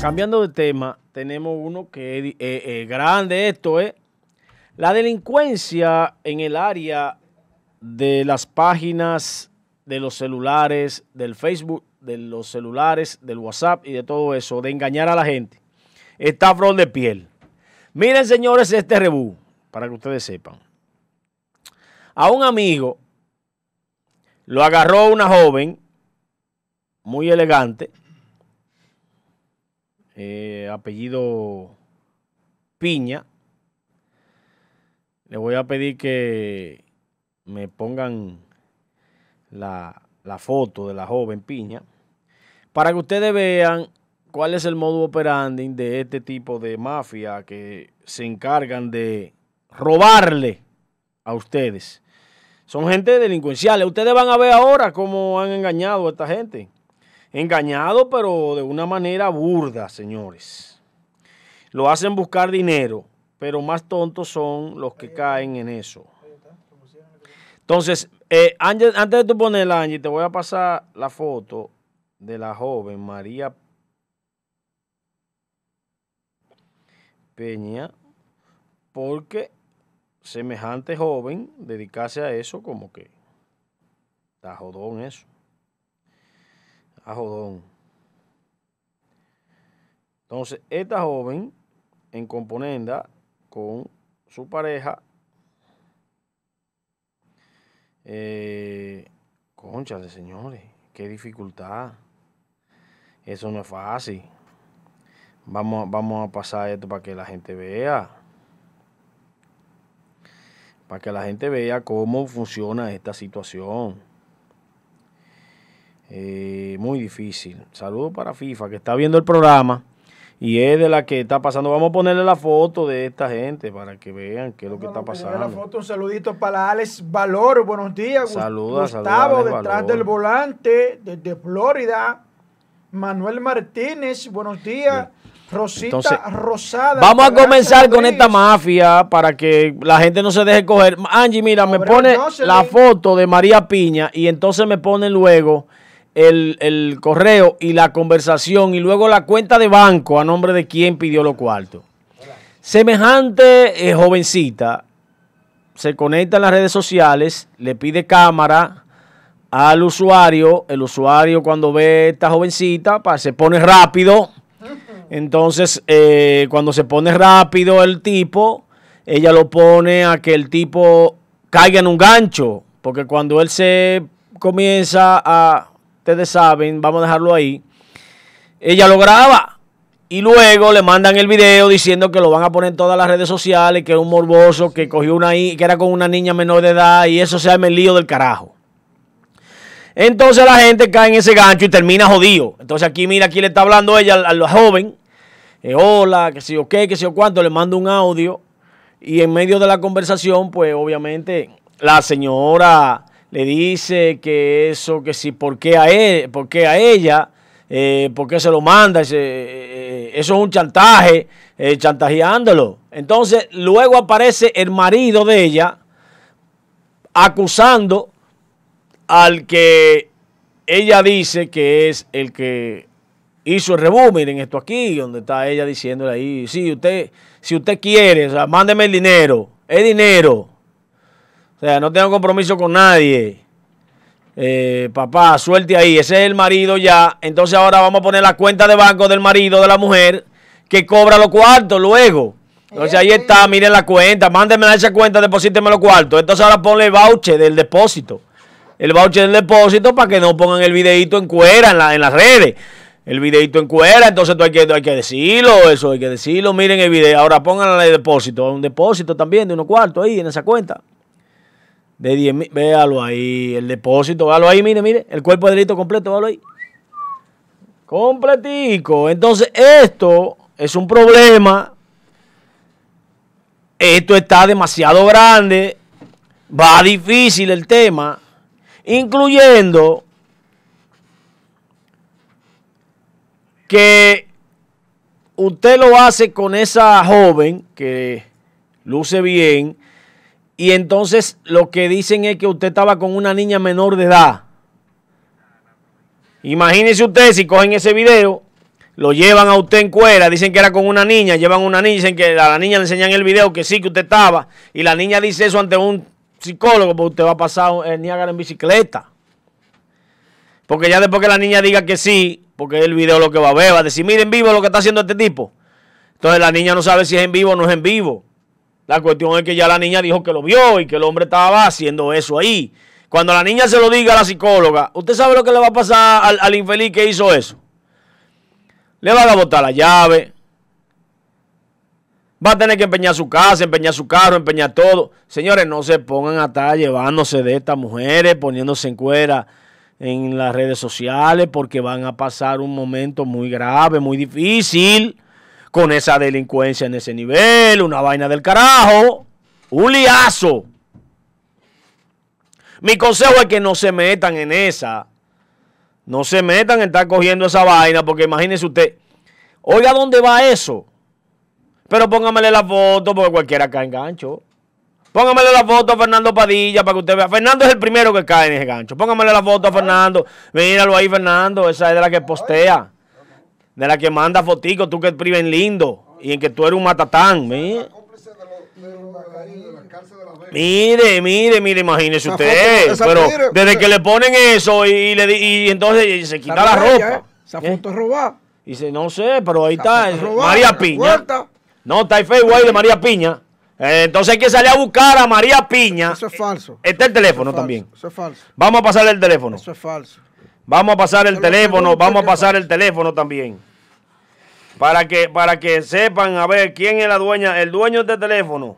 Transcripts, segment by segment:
Cambiando de tema, tenemos uno que es eh, eh, grande esto, es ¿eh? La delincuencia en el área de las páginas de los celulares, del Facebook, de los celulares, del WhatsApp y de todo eso, de engañar a la gente, está a de piel. Miren, señores, este rebú, para que ustedes sepan. A un amigo lo agarró una joven muy elegante eh, apellido Piña. Le voy a pedir que me pongan la, foto de la joven Piña para que ustedes vean cuál es el modo operandi de este tipo de mafia que se encargan de robarle a ustedes. Son gente delincuencial... Ustedes van a ver ahora cómo han engañado a esta gente engañado, pero de una manera burda, señores. Lo hacen buscar dinero, pero más tontos son los que caen en eso. Entonces, eh, antes de tú ponerla, Angie, te voy a pasar la foto de la joven María Peña, porque semejante joven dedicarse a eso como que está jodón eso. Jodón. Entonces, esta joven en componenda con su pareja, eh, de señores, qué dificultad. Eso no es fácil. Vamos, vamos a pasar esto para que la gente vea. Para que la gente vea cómo funciona esta situación. Eh, muy difícil. Saludos para FIFA, que está viendo el programa y es de la que está pasando. Vamos a ponerle la foto de esta gente para que vean qué es lo que está pasando. La foto, un saludito para Alex Valor, buenos días. Gustavo, detrás del volante, desde Florida. Manuel Martínez, buenos días. Rosita Rosada. Vamos a comenzar con esta mafia para que la gente no se deje coger. Angie, mira, me pone la foto de María Piña y entonces me pone luego el, correo y la conversación y luego la cuenta de banco a nombre de quien pidió los cuartos. Semejante eh, jovencita se conecta en las redes sociales, le pide cámara al usuario. El usuario cuando ve esta jovencita se pone rápido. Entonces, eh, cuando se pone rápido el tipo, ella lo pone a que el tipo caiga en un gancho. Porque cuando él se comienza a ustedes saben, vamos a dejarlo ahí, ella lo graba. Y luego le mandan el video diciendo que lo van a poner en todas las redes sociales, que es un morboso, que cogió una que era con una niña menor de edad y eso se llama el lío del carajo. Entonces la gente cae en ese gancho y termina jodido. Entonces aquí mira, aquí le está hablando ella a la joven. Eh, hola, que si yo qué, que sé o cuánto, le mando un audio. Y en medio de la conversación, pues obviamente la señora le dice que eso, que si, ¿por qué a, él, porque a ella? porque eh, ¿Por qué se lo manda? Eh, eh, eso es un chantaje, chantajeándolo. Entonces, luego aparece el marido de ella acusando al que ella dice que es el que hizo el rebú. Miren esto aquí, donde está ella diciéndole ahí, sí, usted, si usted quiere, o sea, mándeme el dinero, es dinero. O sea, no tengo compromiso con nadie. Eh, papá, suelte ahí, ese es el marido ya. Entonces ahora vamos a poner la cuenta de banco del marido de la mujer que cobra los cuartos luego. Entonces ahí está, miren la cuenta, mándenme a esa cuenta, depósiteme los cuartos. Entonces ahora ponle el voucher del depósito. El voucher del depósito para que no pongan el videito en cuera en, las redes. El videito en cuera, entonces tú hay que, hay que decirlo, eso hay que decirlo. Miren el video, ahora pónganle el depósito, un depósito también de unos cuartos ahí en esa cuenta de 10 mil. Véalo ahí, el depósito, véalo ahí, mire, mire, el cuerpo de delito completo, véalo ahí. Completico. Entonces, esto es un problema. Esto está demasiado grande. Va difícil el tema, incluyendo que usted lo hace con esa joven que luce bien, y entonces lo que dicen es que usted estaba con una niña menor de edad. Imagínese usted si cogen ese video, lo llevan a usted en cuera, dicen que era con una niña, llevan a una niña, dicen que a la niña le enseñan el video que sí, que usted estaba, y la niña dice eso ante un psicólogo, pues usted va a pasar el eh, Niágara en bicicleta. Porque ya después que la niña diga que sí, porque el video lo que va a ver, va a decir, miren vivo lo que está haciendo este tipo. Entonces la niña no sabe si es en vivo o no es en vivo. La cuestión es que ya la niña dijo que lo vio y que el hombre estaba haciendo eso ahí. Cuando la niña se lo diga a la psicóloga, ¿usted sabe lo que le va a pasar al, infeliz que hizo eso? Le va a botar la llave. Va a tener que empeñar su casa, empeñar su carro, empeñar todo. Señores, no se pongan a estar llevándose de estas mujeres, poniéndose en cuera en las redes sociales, porque van a pasar un momento muy grave, muy difícil con esa delincuencia en ese nivel, una vaina del carajo, un liazo. Mi consejo es que no se metan en esa. No se metan en estar cogiendo esa vaina, porque imagínese usted, oiga, ¿dónde va eso? Pero póngamele la foto, porque cualquiera cae en gancho. Póngamele la foto a Fernando Padilla para que usted vea. Fernando es el primero que cae en ese gancho. Póngamele la foto a Fernando. Míralo ahí, Fernando. Esa es de la que postea de la que manda fotico, tú que priven lindo y en que tú eres un matatán. Mire, mire, mire, mire imagínese ustedes pero desde que le ponen eso y, le, y entonces se quita la, ropa. ¿eh? Esa ¿Eh? foto es robada. Dice, no sé, pero ahí está eh, María Piña. No, está el Facebook de María Piña. Entonces hay que salir a buscar a María Piña. Eso es falso. Está el teléfono también. Eso es falso. Vamos a pasar el teléfono. Eso es falso. Vamos a pasar el teléfono, vamos a pasar el teléfono también para que, para que sepan a ver quién es la dueña, el dueño de este teléfono.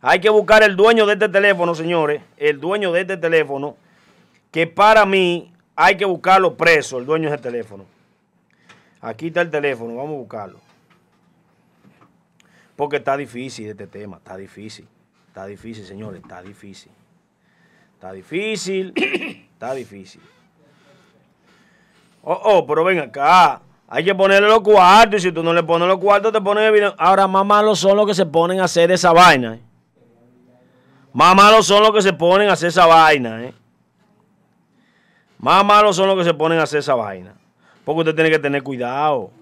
Hay que buscar el dueño de este teléfono, señores. El dueño de este teléfono. Que para mí hay que buscarlo preso, el dueño de este teléfono. Aquí está el teléfono, vamos a buscarlo. Porque está difícil este tema, está difícil. Está difícil, señores, está difícil. Está difícil, está difícil. Oh, oh, pero ven acá. Hay que ponerle los cuartos y si tú no le pones los cuartos te ponen video. Ahora, más malos son los que se ponen a hacer esa vaina. ¿eh? Más malos son los que se ponen a hacer esa vaina. ¿eh? Más malos son los que se ponen a hacer esa vaina. Porque usted tiene que tener cuidado.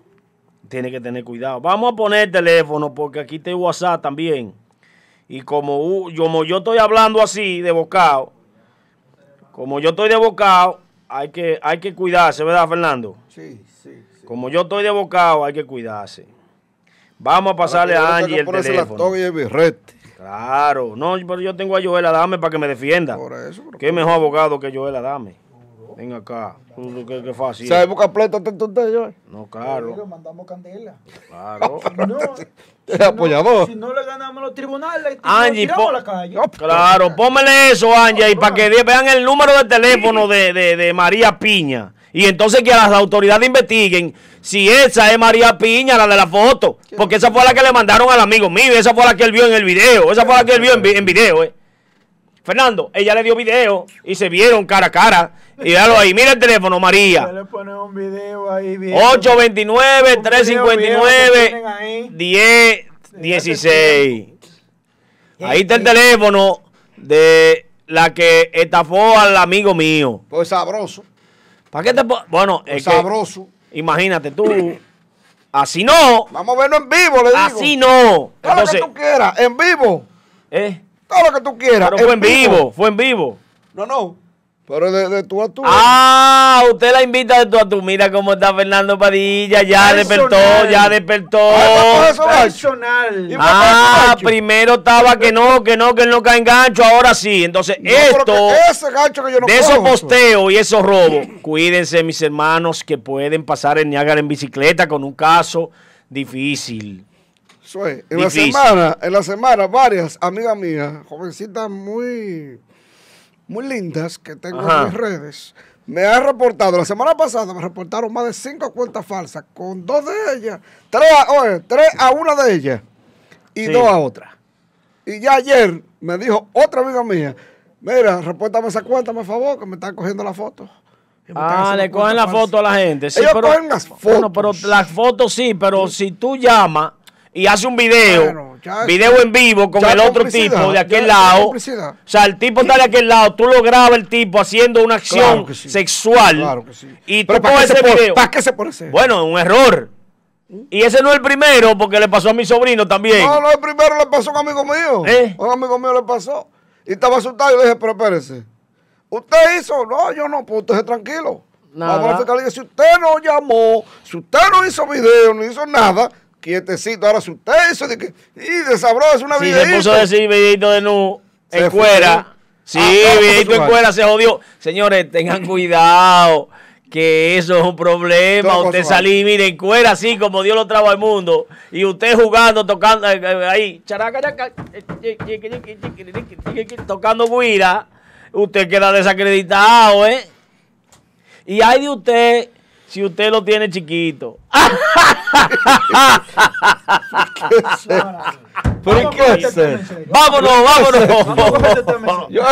Tiene que tener cuidado. Vamos a poner teléfono porque aquí está el WhatsApp también. Y como, como yo estoy hablando así de bocado, como yo estoy de bocado, hay que, hay que cuidarse, ¿verdad, Fernando? Sí, sí. Como yo estoy de abogado, hay que cuidarse. Vamos a pasarle a Angie el teléfono. claro, no, pero yo tengo a Joel Adame para que me defienda. Por eso, ¿Qué mejor abogado que Joel Adame? Ven acá. Qué, qué fácil. ¿Sabes buscar pleito tanto usted, Joel? No, claro. Le mandamos candela. Claro. no, si no, apoyador. Si no le ganamos los tribunales, Angie, a la calle. claro, pómele eso, Angie, y para que vean el número de teléfono de, de, de María Piña. Y entonces que las autoridades investiguen si esa es María Piña, la de la foto. Porque esa fue la que le mandaron al amigo mío. Esa fue la que él vio en el video. Esa fue la que él vio en, video, eh. Fernando, ella le dio video y se vieron cara a cara. Y ahí, mira el teléfono, María. 829-359-1016. Ahí está el teléfono de la que estafó al amigo mío. Pues sabroso. ¿Para qué te Bueno, es sabroso. imagínate tú. Así no. Vamos a verlo en vivo, le digo. Así no. Todo lo que tú quieras, en vivo. ¿Eh? Todo lo que tú quieras. fue en vivo. fue en vivo. No, no. Pero de, de, tú a tú. Ah, usted la invita de tú a tú. Mira cómo está Fernando Padilla. Ya despertó, ya despertó. Ah, ah primero estaba que no, que no, que no cae en gancho. Ahora sí. Entonces, esto. Ese gancho que yo no de esos pues. posteos y esos robos. Cuídense, mis hermanos, que pueden pasar en Niágara en bicicleta con un caso difícil. En la semana, en la semana, varias amigas mías, jovencitas muy muy lindas que tengo en mis redes, me ha reportado, la semana pasada me reportaron más de cinco cuentas falsas, con dos de ellas, tres a, tres a una de ellas y dos a otra. Y ya ayer me dijo otra amiga mía, mira, reportame esa cuenta, por favor, que me están cogiendo la foto. Ah, le cogen la foto a la gente. Sí, Ellos pero, cogen las fotos. pero las fotos sí, pero si tú llamas y haces un video... Video en vivo con el otro tipo de aquel lado. o sea, el tipo está de aquel lado. Tú lo grabas el tipo haciendo una acción sexual. Claro que sí. Y tú pones ese video. ¿Para qué se puede hacer? Bueno, un error. Y ese no es el primero, porque le pasó a mi sobrino también. No, no, el primero le pasó a un amigo mío. ¿Eh? A un amigo mío le pasó. Y estaba asustado. Y le dije, pero espérese. ¿Usted hizo? No, yo no, pues usted es tranquilo. Nada. Vamos a Si usted no llamó, si usted no hizo video, no hizo nada, quietecito. Ahora si usted eso, de que, y de sabroso una vida. Si se puso a decir videito de nu en cuera, Sí, ah, videito en se jodió. Señores, tengan cuidado. Que eso es un problema. usted salir, mire, en cuera así como Dios lo traba al mundo. Y usted jugando, tocando ahí, characa, tocando guira. Usted queda desacreditado, ¿eh? Y hay de usted si usted lo tiene chiquito. ¿Por qué qué? Este vámonos, este vámonos. Yo,